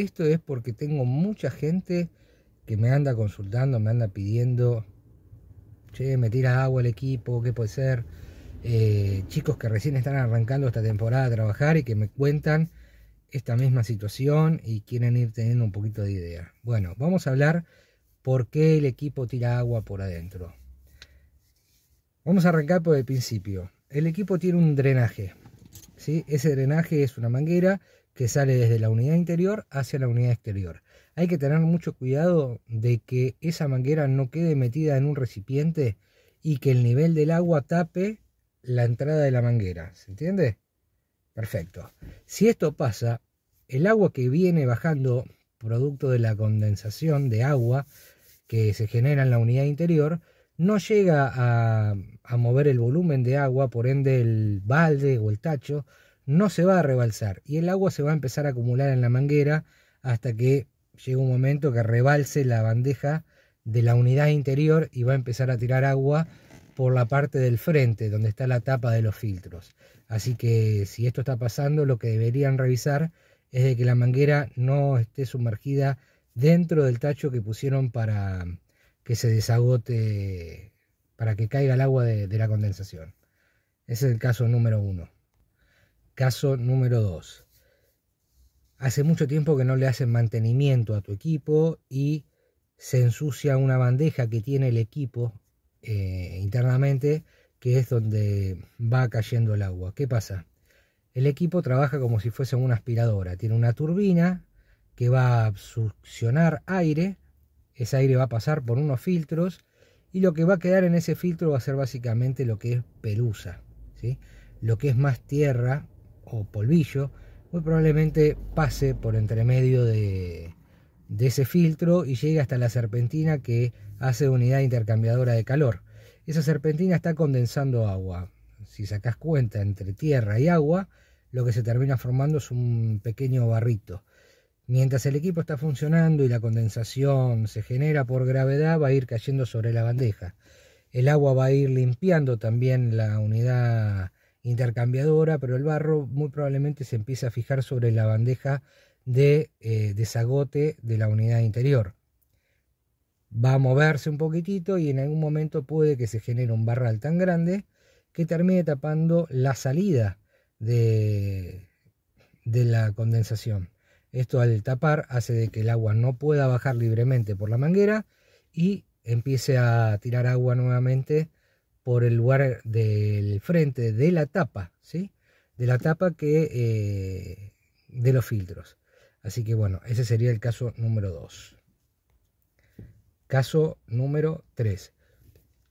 Esto es porque tengo mucha gente que me anda consultando, me anda pidiendo, che, me tira agua el equipo, ¿qué puede ser? Eh, chicos que recién están arrancando esta temporada a trabajar y que me cuentan esta misma situación y quieren ir teniendo un poquito de idea. Bueno, vamos a hablar por qué el equipo tira agua por adentro. Vamos a arrancar por el principio. El equipo tiene un drenaje. ¿sí? Ese drenaje es una manguera que sale desde la unidad interior hacia la unidad exterior. Hay que tener mucho cuidado de que esa manguera no quede metida en un recipiente y que el nivel del agua tape la entrada de la manguera. ¿Se entiende? Perfecto. Si esto pasa, el agua que viene bajando producto de la condensación de agua que se genera en la unidad interior, no llega a, a mover el volumen de agua, por ende el balde o el tacho no se va a rebalsar y el agua se va a empezar a acumular en la manguera hasta que llegue un momento que rebalse la bandeja de la unidad interior y va a empezar a tirar agua por la parte del frente donde está la tapa de los filtros. Así que si esto está pasando, lo que deberían revisar es de que la manguera no esté sumergida dentro del tacho que pusieron para que se desagote, para que caiga el agua de, de la condensación. Ese es el caso número uno. Caso número 2. Hace mucho tiempo que no le hacen mantenimiento a tu equipo y se ensucia una bandeja que tiene el equipo eh, internamente, que es donde va cayendo el agua. ¿Qué pasa? El equipo trabaja como si fuese una aspiradora. Tiene una turbina que va a succionar aire. Ese aire va a pasar por unos filtros y lo que va a quedar en ese filtro va a ser básicamente lo que es pelusa, ¿sí? lo que es más tierra o polvillo, muy probablemente pase por entremedio de, de ese filtro y llegue hasta la serpentina que hace unidad intercambiadora de calor. Esa serpentina está condensando agua. Si sacas cuenta entre tierra y agua, lo que se termina formando es un pequeño barrito. Mientras el equipo está funcionando y la condensación se genera por gravedad, va a ir cayendo sobre la bandeja. El agua va a ir limpiando también la unidad intercambiadora, pero el barro muy probablemente se empieza a fijar sobre la bandeja de eh, desagote de la unidad interior. Va a moverse un poquitito y en algún momento puede que se genere un barral tan grande que termine tapando la salida de, de la condensación. Esto al tapar hace de que el agua no pueda bajar libremente por la manguera y empiece a tirar agua nuevamente por el lugar del frente de la tapa, ¿sí? De la tapa que eh, de los filtros. Así que bueno, ese sería el caso número 2. Caso número 3.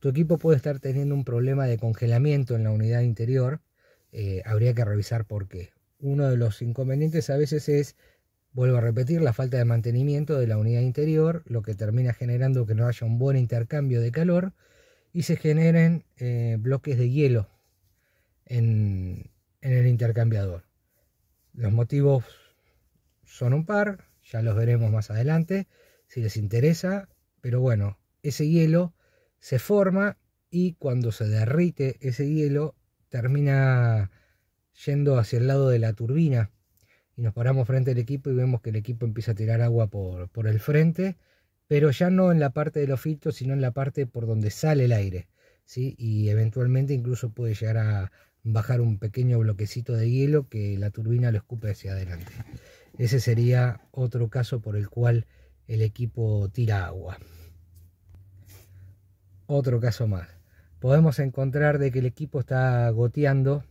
Tu equipo puede estar teniendo un problema de congelamiento en la unidad interior. Eh, habría que revisar por qué. Uno de los inconvenientes a veces es, vuelvo a repetir, la falta de mantenimiento de la unidad interior, lo que termina generando que no haya un buen intercambio de calor y se generen eh, bloques de hielo en, el intercambiador. Los motivos son un par, ya los veremos más adelante si les interesa, pero bueno, ese hielo se forma y cuando se derrite ese hielo termina yendo hacia el lado de la turbina y nos paramos frente al equipo y vemos que el equipo empieza a tirar agua por, por el frente pero ya no en la parte de los filtros, sino en la parte por donde sale el aire. ¿sí? Y eventualmente incluso puede llegar a bajar un pequeño bloquecito de hielo que la turbina lo escupe hacia adelante. Ese sería otro caso por el cual el equipo tira agua. Otro caso más. Podemos encontrar de que el equipo está goteando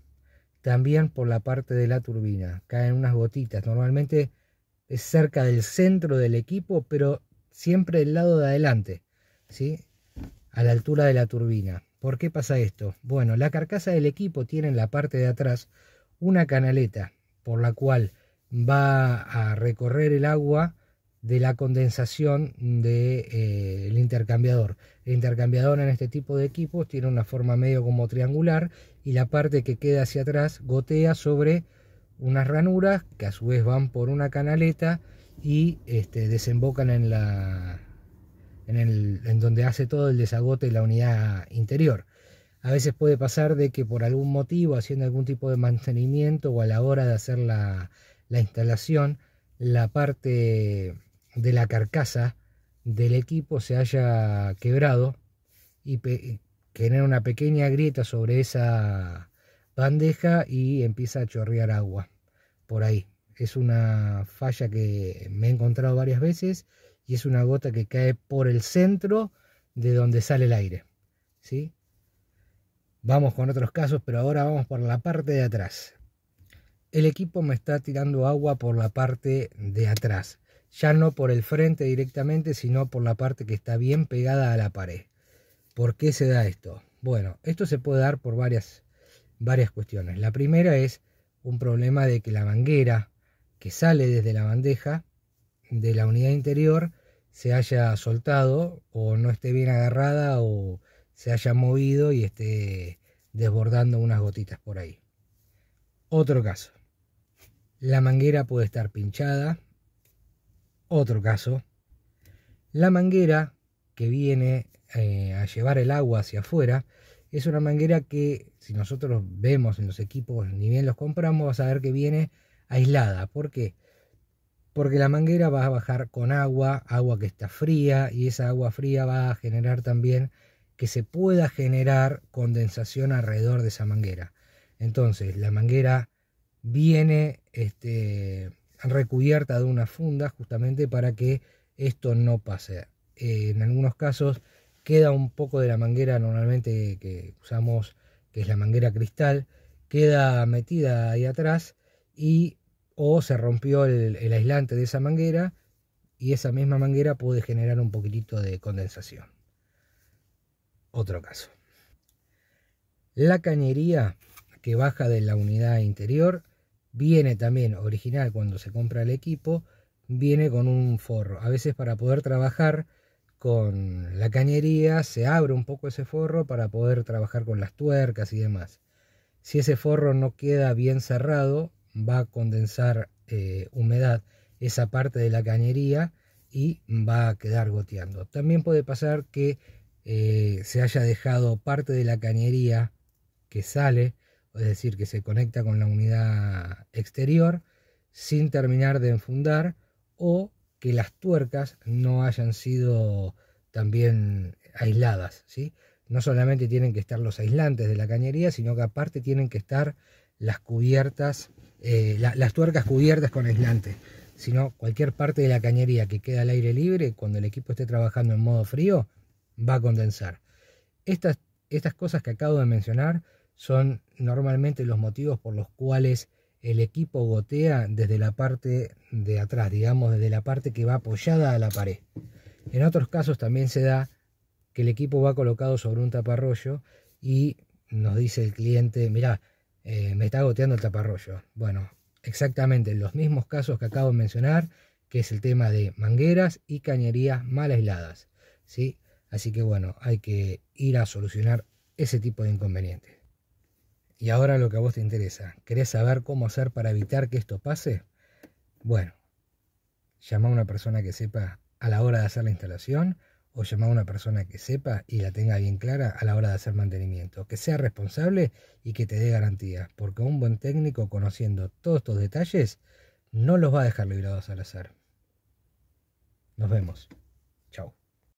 también por la parte de la turbina. Caen unas gotitas. Normalmente es cerca del centro del equipo, pero siempre del lado de adelante, ¿sí? a la altura de la turbina. ¿Por qué pasa esto? Bueno, la carcasa del equipo tiene en la parte de atrás una canaleta por la cual va a recorrer el agua de la condensación del de, eh, intercambiador. El intercambiador en este tipo de equipos tiene una forma medio como triangular y la parte que queda hacia atrás gotea sobre unas ranuras que a su vez van por una canaleta y este, desembocan en la en, en donde hace todo el desagote de la unidad interior. A veces puede pasar de que por algún motivo, haciendo algún tipo de mantenimiento o a la hora de hacer la, la instalación, la parte de la carcasa del equipo se haya quebrado y genera una pequeña grieta sobre esa bandeja y empieza a chorrear agua por ahí. Es una falla que me he encontrado varias veces y es una gota que cae por el centro de donde sale el aire. ¿sí? Vamos con otros casos, pero ahora vamos por la parte de atrás. El equipo me está tirando agua por la parte de atrás. Ya no por el frente directamente, sino por la parte que está bien pegada a la pared. ¿Por qué se da esto? Bueno, esto se puede dar por varias varias cuestiones. La primera es un problema de que la manguera que sale desde la bandeja de la unidad interior se haya soltado o no esté bien agarrada o se haya movido y esté desbordando unas gotitas por ahí. Otro caso. La manguera puede estar pinchada. Otro caso. La manguera que viene eh, a llevar el agua hacia afuera es una manguera que si nosotros vemos en los equipos, ni bien los compramos, vas a ver que viene aislada. ¿Por qué? Porque la manguera va a bajar con agua, agua que está fría, y esa agua fría va a generar también que se pueda generar condensación alrededor de esa manguera. Entonces, la manguera viene este, recubierta de una funda justamente para que esto no pase. Eh, en algunos casos queda un poco de la manguera normalmente que usamos, que es la manguera cristal, queda metida ahí atrás y o se rompió el, aislante de esa manguera y esa misma manguera puede generar un poquitito de condensación. Otro caso. La cañería que baja de la unidad interior viene también original cuando se compra el equipo, viene con un forro. A veces para poder trabajar con la cañería se abre un poco ese forro para poder trabajar con las tuercas y demás. Si ese forro no queda bien cerrado, va a condensar eh, humedad esa parte de la cañería y va a quedar goteando. También puede pasar que eh, se haya dejado parte de la cañería que sale, es decir, que se conecta con la unidad exterior, sin terminar de enfundar o que las tuercas no hayan sido también aisladas, ¿sí? No solamente tienen que estar los aislantes de la cañería, sino que aparte tienen que estar las cubiertas, eh, las tuercas cubiertas con aislante, sino cualquier parte de la cañería que queda al aire libre, cuando el equipo esté trabajando en modo frío, va a condensar. Estas, estas cosas que acabo de mencionar son normalmente los motivos por los cuales el equipo gotea desde la parte de atrás, digamos, desde la parte que va apoyada a la pared. En otros casos también se da que el equipo va colocado sobre un taparroyo y nos dice el cliente, "Mira, eh, me está goteando el taparrollo. Bueno, exactamente en los mismos casos que acabo de mencionar, que es el tema de mangueras y cañerías mal aisladas. ¿sí? Así que bueno, hay que ir a solucionar ese tipo de inconvenientes. Y ahora lo que a vos te interesa, ¿querés saber cómo hacer para evitar que esto pase? Bueno, llama a una persona que sepa a la hora de hacer la instalación o llama a una persona que sepa y la tenga bien clara a la hora de hacer mantenimiento, que sea responsable y que te dé garantías, porque un buen técnico conociendo todos estos detalles no los va a dejar librados al azar. Nos vemos. Chao.